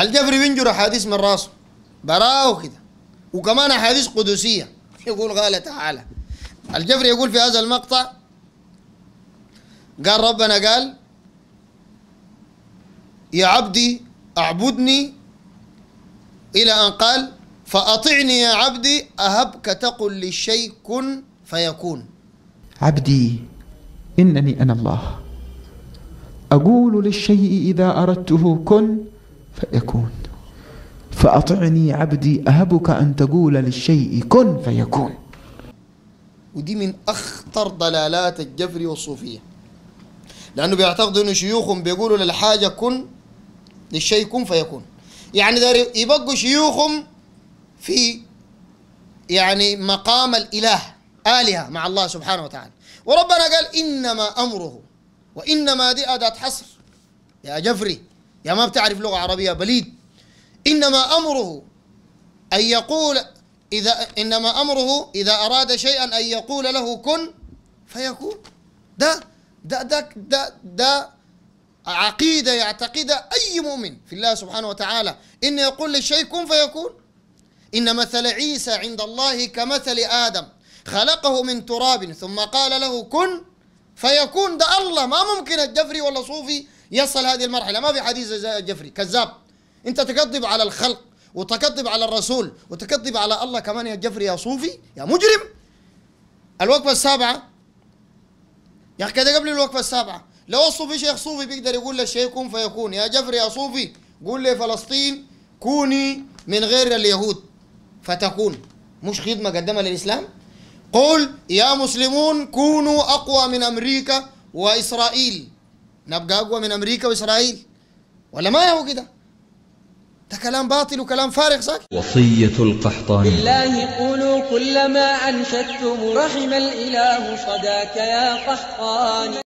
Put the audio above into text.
الجبر بينجر أحاديث من راسه براءه كده وكمان أحاديث قدسية يقول قال تعالى الجبر يقول في هذا المقطع قال ربنا قال يا عبدي أعبدني إلى أن قال فأطعني يا عبدي أهبك تقل للشيء كن فيكون عبدي إنني أنا الله أقول للشيء إذا أردته كن فيكون فأطعني عبدي أهبك أن تقول للشيء كن فيكون ودي من أخطر ضلالات الجفري والصوفية لأنه بيعتقدوا أنه شيوخهم بيقولوا للحاجة كن للشيء كن فيكون يعني دار يبقوا شيوخهم في يعني مقام الإله آلهة مع الله سبحانه وتعالى وربنا قال إنما أمره وإنما دي أداة حصر يا جفري يا ما بتعرف لغة عربية بليد إنما أمره أن يقول إذا إنما أمره إذا أراد شيئا أن يقول له كن فيكون ده ده ده ده, ده عقيدة يعتقدها أي مؤمن في الله سبحانه وتعالى إن يقول للشيء كن فيكون إن مثل عيسى عند الله كمثل آدم خلقه من تراب ثم قال له كن فيكون ده الله ما ممكن الجفري ولا صوفي يصل هذه المرحله ما في حديث جفري كذاب انت تكذب على الخلق وتكذب على الرسول وتكذب على الله كمان يا جفري يا صوفي يا مجرم الوقفه السابعه يا اخي كده قبل الوقفه السابعه لو الصوفي شيخ صوفي بيقدر يقول للشيء كن فيكون يا جفري يا صوفي قول لي فلسطين كوني من غير اليهود فتكون مش خدمه قدمها للاسلام قل يا مسلمون كونوا اقوى من امريكا واسرائيل نبقى اقوى من امريكا واسرائيل ولا ما هو كده ده كلام باطل وكلام فارغ صح؟ وصية القحطان بالله قولوا كلما أنشدتم رحم الإله صداك يا قحطان